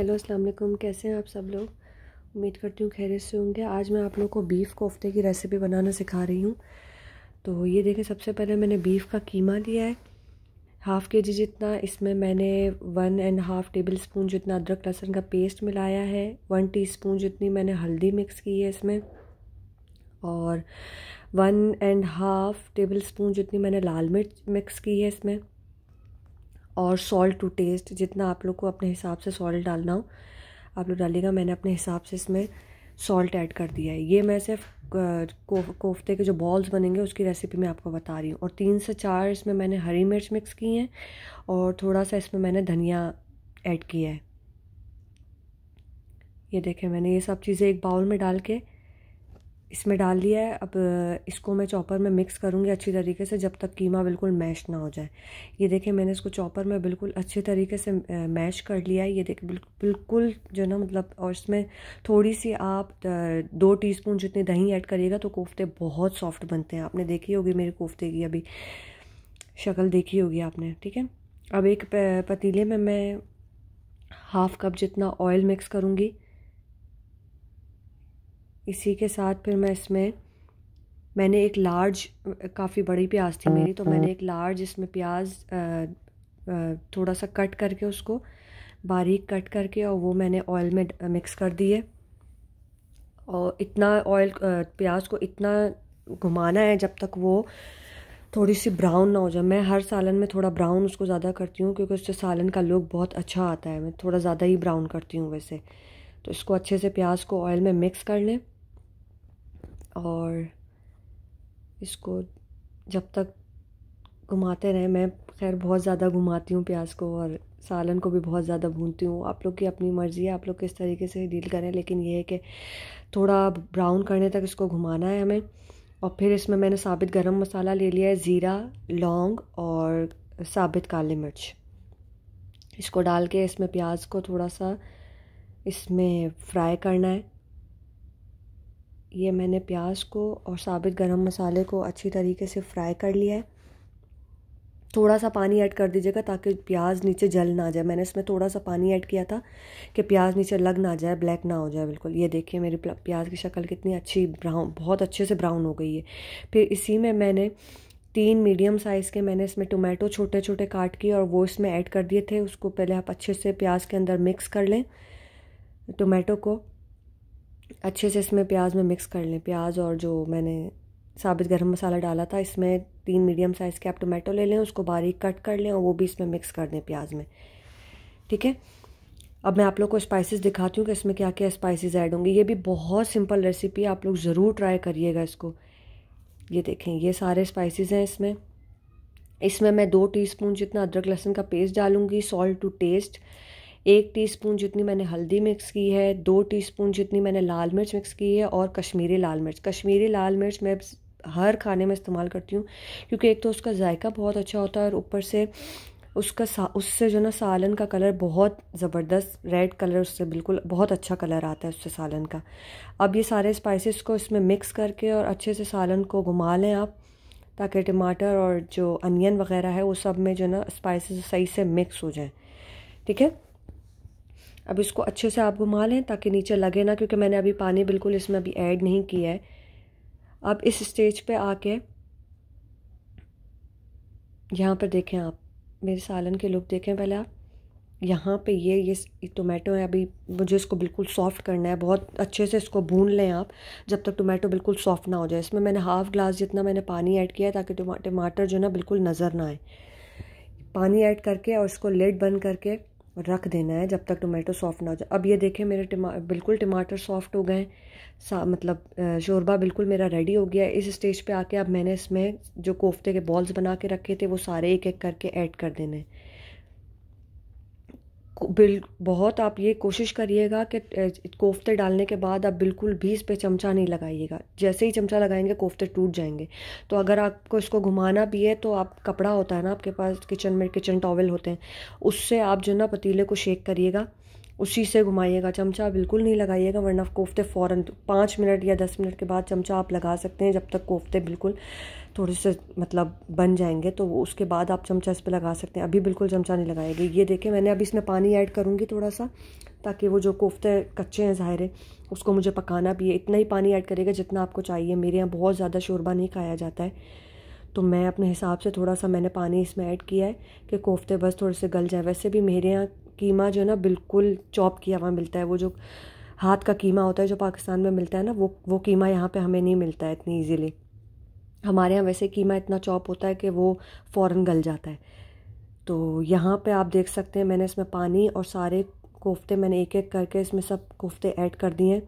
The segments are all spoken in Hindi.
हेलो अस्सलाम वालेकुम कैसे हैं आप सब लोग उम्मीद करती हूँ खैरियत से होंगे आज मैं आप लोगों को बीफ़ कोफ्ते की रेसिपी बनाना सिखा रही हूँ तो ये देखें सबसे पहले मैंने बीफ़ का कीमा लिया है हाफ़ के जी जितना इसमें मैंने one and half tablespoon जितना अदरक लहसुन का पेस्ट मिलाया है वन स्पून जितनी मैंने हल्दी मिक्स की है इसमें और one and half tablespoon जितनी मैंने लाल मिर्च मिक्स की है इसमें और सॉल्ट टू टेस्ट जितना आप लोग को अपने हिसाब से सॉल्ट डालना हो आप लोग डालिएगा मैंने अपने हिसाब से इसमें सॉल्ट ऐड कर दिया है ये मैं सिर्फ कोफ्ते के जो बॉल्स बनेंगे उसकी रेसिपी मैं आपको बता रही हूँ और तीन से चार इसमें मैंने हरी मिर्च मिक्स की हैं और थोड़ा सा इसमें मैंने धनिया ऐड किया है ये देखें मैंने ये सब चीज़ें एक बाउल में डाल के इसमें डाल दिया है अब इसको मैं चॉपर में मिक्स करूँगी अच्छी तरीके से जब तक कीमा बिल्कुल मैश ना हो जाए ये देखें मैंने इसको चॉपर में बिल्कुल अच्छे तरीके से मैश कर लिया है ये देख बिल्कुल जो ना मतलब और इसमें थोड़ी सी आप दो टीस्पून जितनी दही ऐड करिएगा तो कोफ्ते बहुत सॉफ्ट बनते हैं आपने देखी होगी मेरे कोफ्ते की अभी शक्ल देखी होगी आपने ठीक है अब एक पतीले में मैं हाफ़ कप जितना ऑयल मिक्स करूँगी इसी के साथ फिर मैं इसमें मैंने एक लार्ज काफ़ी बड़ी प्याज थी मेरी तो मैंने एक लार्ज इसमें प्याज थोड़ा सा कट करके उसको बारीक कट करके और वो मैंने ऑयल में मिक्स कर दिए और इतना ऑयल प्याज को इतना घुमाना है जब तक वो थोड़ी सी ब्राउन ना हो जाए मैं हर सालन में थोड़ा ब्राउन उसको ज़्यादा करती हूँ क्योंकि उससे सालन का लुक बहुत अच्छा आता है मैं थोड़ा ज़्यादा ही ब्राउन करती हूँ वैसे तो इसको अच्छे से प्याज को ऑयल में मिक्स कर लें और इसको जब तक घुमाते रहें मैं खैर बहुत ज़्यादा घुमाती हूँ प्याज को और सालन को भी बहुत ज़्यादा भूनती हूँ आप लोग की अपनी मर्ज़ी है आप लोग किस तरीके से डील करें लेकिन ये है कि थोड़ा ब्राउन करने तक इसको घुमाना है हमें और फिर इसमें मैंने साबित गरम मसाला ले लिया है ज़ीरा लौंग और साबित काली मिर्च इसको डाल के इसमें प्याज को थोड़ा सा इसमें फ्राई करना है ये मैंने प्याज को और साबित गरम मसाले को अच्छी तरीके से फ्राई कर लिया है थोड़ा सा पानी ऐड कर दीजिएगा ताकि प्याज नीचे जल ना जाए मैंने इसमें थोड़ा सा पानी ऐड किया था कि प्याज नीचे लग ना जाए ब्लैक ना हो जाए बिल्कुल ये देखिए मेरी प्याज की शक्ल कितनी अच्छी ब्राउन बहुत अच्छे से ब्राउन हो गई है फिर इसी में मैंने तीन मीडियम साइज़ के मैंने इसमें टोमेटो छोटे छोटे काट किए और वो इसमें ऐड कर दिए थे उसको पहले आप अच्छे से प्याज के अंदर मिक्स कर लें टोमेटो को अच्छे से इसमें प्याज में मिक्स कर लें प्याज और जो मैंने साबित गरम मसाला डाला था इसमें तीन मीडियम साइज़ के आप टोमेटो ले लें उसको बारीक कट कर लें और वो भी इसमें मिक्स कर दें प्याज में ठीक है अब मैं आप लोग को स्पाइसेस दिखाती हूँ कि इसमें क्या क्या स्पाइसेस ऐड होंगे ये भी बहुत सिंपल रेसिपी है आप लोग ज़रूर ट्राई करिएगा इसको ये देखें ये सारे स्पाइसेस हैं इसमें इसमें मैं दो टीस्पून जितना अदरक लहसुन का पेस्ट डालूंगी सॉल्ट टू टेस्ट एक टीस्पून जितनी मैंने हल्दी मिक्स की है दो टीस्पून जितनी मैंने लाल मिर्च मिक्स की है और कश्मीरी लाल मिर्च कश्मीरी लाल मिर्च मैं हर खाने में इस्तेमाल करती हूँ क्योंकि एक तो उसका जायका बहुत अच्छा होता है और ऊपर से उसका सा उससे जो ना सालन का कलर बहुत ज़बरदस्त रेड कलर उससे बिल्कुल बहुत अच्छा कलर आता है उससे सालन का अब ये सारे स्पाइसेस को इसमें मिक्स करके और अच्छे से सालन को घुमा लें आप ताकि टमाटर और जो अनियन वगैरह है वो सब में जो ना स्पाइसेस सही से मिक्स हो जाए ठीक है अब इसको अच्छे से आप घुमा लें ताकि नीचे लगे ना क्योंकि मैंने अभी पानी बिल्कुल इसमें अभी ऐड नहीं किया है अब इस स्टेज पे आके यहाँ पर देखें आप मेरे सालन के लुक देखें पहले आप यहाँ पे ये ये टोमेटो है अभी मुझे इसको बिल्कुल सॉफ़्ट करना है बहुत अच्छे से इसको भून लें आप जब तक टोमेटो बिल्कुल सॉफ़्ट ना हो जाए इसमें मैंने हाफ़ ग्लास जितना मैंने पानी ऐड किया है ताकि टमाटर जो ना बिल्कुल नज़र ना आए पानी ऐड करके और इसको लेड बंद करके रख देना है जब तक टोमेटो सॉफ्ट ना हो जाए अब ये देखें मेरे टमा बिल्कुल टमाटर सॉफ्ट हो गए सा मतलब शोरबा बिल्कुल मेरा रेडी हो गया इस स्टेज पे आके अब मैंने इसमें जो कोफ्ते के बॉल्स बना के रखे थे वो सारे एक एक करके ऐड कर देने हैं बिल बहुत आप ये कोशिश करिएगा कि कोफ्ते डालने के बाद आप बिल्कुल भी इस पर चमचा नहीं लगाइएगा जैसे ही चमचा लगाएंगे कोफ्ते टूट जाएंगे तो अगर आपको इसको घुमाना भी है तो आप कपड़ा होता है ना आपके पास किचन में किचन टॉवल होते हैं उससे आप जो ना पतीले को शेक करिएगा उसी से घुमाइएगा चमचा बिल्कुल नहीं लगाइएगा वरना कोफ्ते फ़ौर पाँच मिनट या दस मिनट के बाद चमचा आप लगा सकते हैं जब तक कोफ्ते बिल्कुल थोड़े से मतलब बन जाएंगे तो उसके बाद आप चमचा इस पर लगा सकते हैं अभी बिल्कुल चमचा नहीं लगाएंगे ये देखें मैंने अभी इसमें पानी ऐड करूँगी थोड़ा सा ताकि वो जो कोफ्ते कच्चे हैं ज़ाहिर है उसको मुझे पकाना भी है इतना ही पानी ऐड करेगा जितना आपको चाहिए मेरे यहाँ बहुत ज़्यादा शोरबा नहीं खाया जाता है तो मैं अपने हिसाब से थोड़ा सा मैंने पानी इसमें ऐड किया है कि कोफ्ते बस थोड़े से गल जाए वैसे भी मेरे यहाँ कीमा जो है ना बिल्कुल चॉप किया हुआ मिलता है वो जो हाथ का कीमा होता है जो पाकिस्तान में मिलता है ना वो वो कीमा यहाँ पे हमें नहीं मिलता है इतनी इजीली हमारे यहाँ वैसे कीमा इतना चॉप होता है कि वो फ़ौर गल जाता है तो यहाँ पे आप देख सकते हैं मैंने इसमें पानी और सारे कोफ्ते मैंने एक एक करके इसमें सब कोफ्ते ऐड कर दिए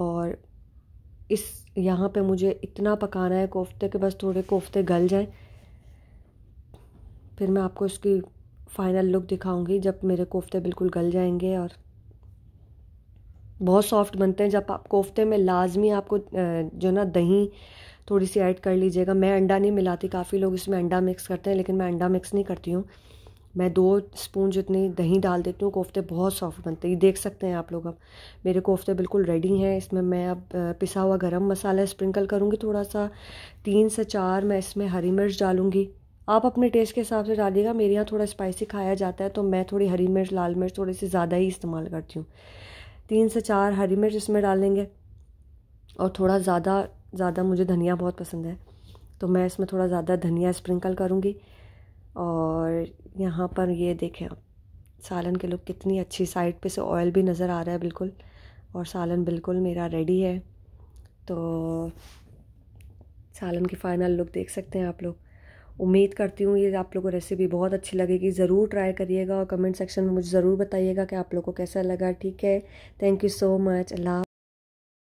और इस यहाँ पे मुझे इतना पकाना है कोफ्ते के बस थोड़े कोफ्ते गल जाएं फिर मैं आपको इसकी फाइनल लुक दिखाऊंगी जब मेरे कोफ्ते बिल्कुल गल जाएंगे और बहुत सॉफ्ट बनते हैं जब आप कोफ्ते में लाजमी आपको जो ना दही थोड़ी सी ऐड कर लीजिएगा मैं अंडा नहीं मिलाती काफ़ी लोग इसमें अंडा मिक्स करते हैं लेकिन मैं अंडा मिक्स नहीं करती हूँ मैं दो स्पून जितनी दही डाल देती हूँ कोफ्ते बहुत सॉफ्ट बनते हैं ये देख सकते हैं आप लोग अब मेरे कोफ्ते बिल्कुल रेडी हैं इसमें मैं अब पिसा हुआ गरम मसाला स्प्रिंकल करूँगी थोड़ा सा तीन से चार मैं इसमें हरी मिर्च डालूँगी आप अपने टेस्ट के हिसाब से डालिएगा मेरे यहाँ थोड़ा स्पाइसी खाया जाता है तो मैं थोड़ी हरी मिर्च लाल मिर्च थोड़ी सी ज़्यादा ही इस्तेमाल करती हूँ तीन से चार हरी मिर्च इसमें डालेंगे और थोड़ा ज़्यादा ज़्यादा मुझे धनिया बहुत पसंद है तो मैं इसमें थोड़ा ज़्यादा धनिया स्प्रिंकल करूँगी और यहाँ पर ये देखें आप सालन के लुक कितनी अच्छी साइड पे से ऑयल भी नज़र आ रहा है बिल्कुल और सालन बिल्कुल मेरा रेडी है तो सालन की फ़ाइनल लुक देख सकते हैं आप लोग उम्मीद करती हूँ ये आप लोगों को रेसिपी बहुत अच्छी लगेगी ज़रूर ट्राई करिएगा और कमेंट सेक्शन में मुझे ज़रूर बताइएगा कि आप लोग को कैसा लगा ठीक है thank you so much Allah